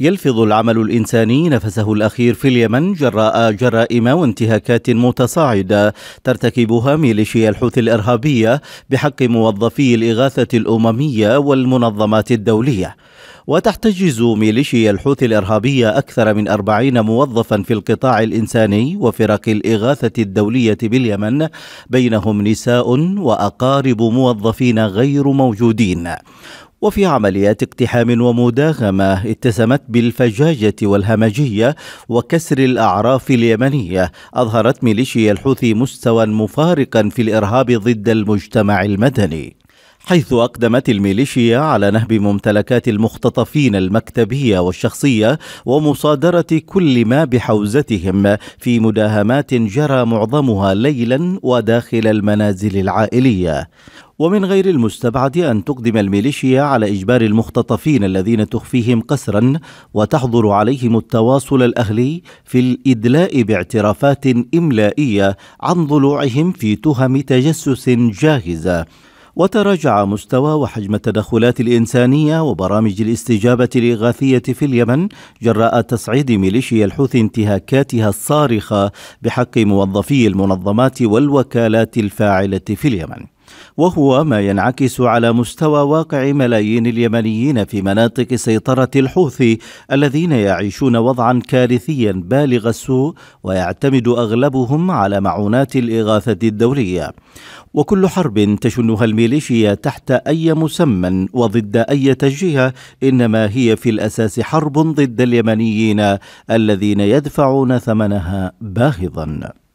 يلفظ العمل الإنساني نفسه الأخير في اليمن جراء جرائم وانتهاكات متصاعدة ترتكبها ميليشيا الحوثي الإرهابية بحق موظفي الإغاثة الأممية والمنظمات الدولية وتحتجز ميليشيا الحوثي الإرهابية أكثر من أربعين موظفا في القطاع الإنساني وفرق الإغاثة الدولية باليمن بينهم نساء وأقارب موظفين غير موجودين وفي عمليات اقتحام ومداغمة اتسمت بالفجاجة والهمجية وكسر الأعراف اليمنية أظهرت ميليشيا الحوثي مستوى مفارقا في الإرهاب ضد المجتمع المدني حيث أقدمت الميليشيا على نهب ممتلكات المختطفين المكتبية والشخصية ومصادرة كل ما بحوزتهم في مداهمات جرى معظمها ليلا وداخل المنازل العائلية ومن غير المستبعد أن تقدم الميليشيا على إجبار المختطفين الذين تخفيهم قسرا وتحظر عليهم التواصل الأهلي في الإدلاء باعترافات إملائية عن ضلوعهم في تهم تجسس جاهزة وتراجع مستوى وحجم التدخلات الإنسانية وبرامج الاستجابة الإغاثية في اليمن جراء تصعيد ميليشيا الحوثي انتهاكاتها الصارخة بحق موظفي المنظمات والوكالات الفاعلة في اليمن وهو ما ينعكس على مستوى واقع ملايين اليمنيين في مناطق سيطرة الحوثي الذين يعيشون وضعا كارثيا بالغ السوء ويعتمد أغلبهم على معونات الإغاثة الدولية وكل حرب تشنها الميليشيا تحت أي مسمى وضد أي جهه إنما هي في الأساس حرب ضد اليمنيين الذين يدفعون ثمنها باهظا